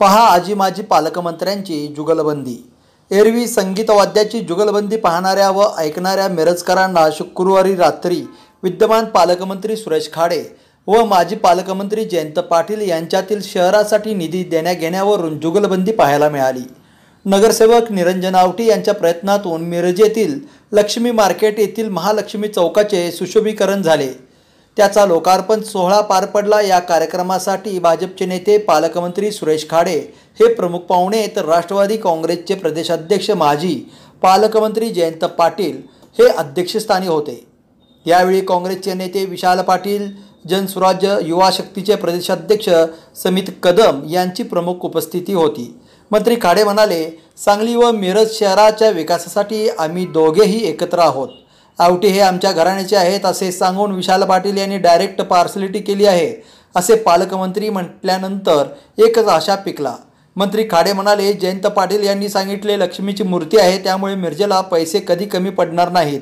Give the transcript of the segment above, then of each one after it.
पहा आजी माजी पालकमंत्र्यांची जुगलबंदी एरवी संगीतवाद्याची जुगलबंदी पाहणाऱ्या व ऐकणाऱ्या मिरजकरांना शुक्रवारी रात्री विद्यमान पालकमंत्री सुरेश खाडे व माजी पालकमंत्री जयंत पाटील यांच्यातील शहरासाठी निधी देण्याघेण्यावरून जुगलबंदी पाहायला मिळाली नगरसेवक निरंजन आवटी यांच्या प्रयत्नातून मिरज येथील लक्ष्मी मार्केट येथील महालक्ष्मी चौकाचे सुशोभीकरण झाले त्याचा लोकार्पण सोहळा पार पडला या कार्यक्रमासाठी भाजपचे नेते पालकमंत्री सुरेश खाडे हे प्रमुख पाहुणे तर राष्ट्रवादी काँग्रेसचे प्रदेशाध्यक्ष माजी पालकमंत्री जयंत पाटील हे अध्यक्षस्थानी होते यावेळी काँग्रेसचे नेते विशाल पाटील जनसुराज्य युवा शक्तीचे प्रदेशाध्यक्ष समित कदम यांची प्रमुख उपस्थिती होती मंत्री खाडे म्हणाले सांगली व मिरज शहराच्या विकासासाठी आम्ही दोघेही एकत्र आहोत आवटी हे आमच्या घराण्याचे आहेत असे सांगून विशाल पाटील यांनी डायरेक्ट पार्सलिटी केली आहे असे पालकमंत्री म्हटल्यानंतर एकच आशा पिकला मंत्री खाडे म्हणाले जयंत पाटील यांनी सांगितले लक्ष्मीची मूर्ती आहे त्यामुळे मिरजेला पैसे कधी कमी पडणार नाहीत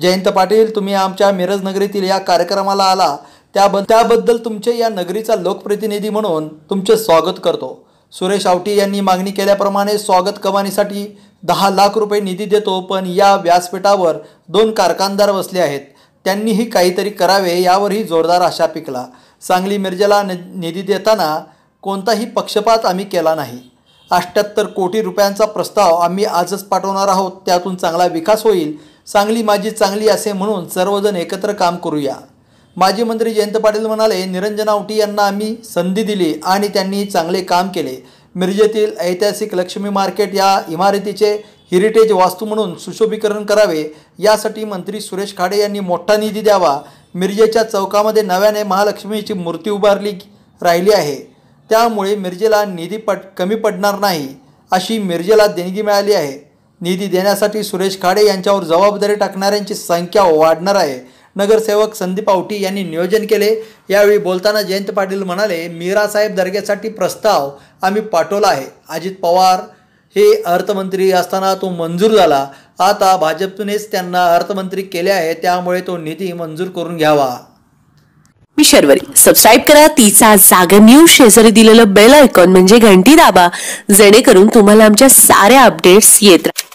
जयंत पाटील तुम्ही आमच्या मिरज नगरीतील या कार्यक्रमाला आला त्याब त्याबद्दल तुमचे या नगरीचा लोकप्रतिनिधी म्हणून तुमचे स्वागत करतो सुरेश आवटी यांनी मागणी केल्याप्रमाणे स्वागत कमानीसाठी दहा लाख रुपये निधी देतो पण या व्यासपीठावर दोन कारखानदार बसले आहेत त्यांनीही काहीतरी करावे यावरही जोरदार आशा पिकला सांगली मिरजेला निधी देताना कोणताही पक्षपात आम्ही केला नाही अष्ट्याहत्तर कोटी रुपयांचा प्रस्ताव आम्ही आजच पाठवणार आहोत त्यातून चांगला विकास होईल सांगली माझी चांगली असे म्हणून सर्वजण एकत्र काम करूया माजी मंत्री जयंत पाटील म्हणाले निरंजन आवटी यांना आम्ही संधी दिली आणि त्यांनी चांगले काम केले मिरजेतील ऐतिहासिक लक्ष्मी मार्केट या इमारतीचे हेरिटेज वास्तू म्हणून सुशोभीकरण करावे यासाठी मंत्री सुरेश खाडे यांनी मोठा निधी द्यावा मिरजेच्या चौकामध्ये नव्याने महालक्ष्मीची मूर्ती उभारली राहिली आहे त्यामुळे मिरजेला निधी पट कमी पडणार नाही अशी मिरजेला देणगी मिळाली आहे निधी देण्यासाठी सुरेश खाडे यांच्यावर जबाबदारी टाकणाऱ्यांची संख्या वाढणार आहे नगरसेवक संदीप आवटी यांनी नियोजन केले यावेळी बोलताना जयंत पाटील म्हणाले मीरासाहेब दर्ग्यासाठी प्रस्ताव आम्ही पाठवला आहे अजित पवार हे अर्थमंत्री असताना तो मंजूर झाला आता भाजपनेच त्यांना अर्थमंत्री केले आहे त्यामुळे तो निधी मंजूर करून घ्यावा शर्वरी सबस्क्राईब करा तिचा जागर न्यूज शेजारी दिलेलं बेल आयकॉन म्हणजे घंटी दाबा जेणेकरून तुम्हाला आमच्या साऱ्या अपडेट्स येत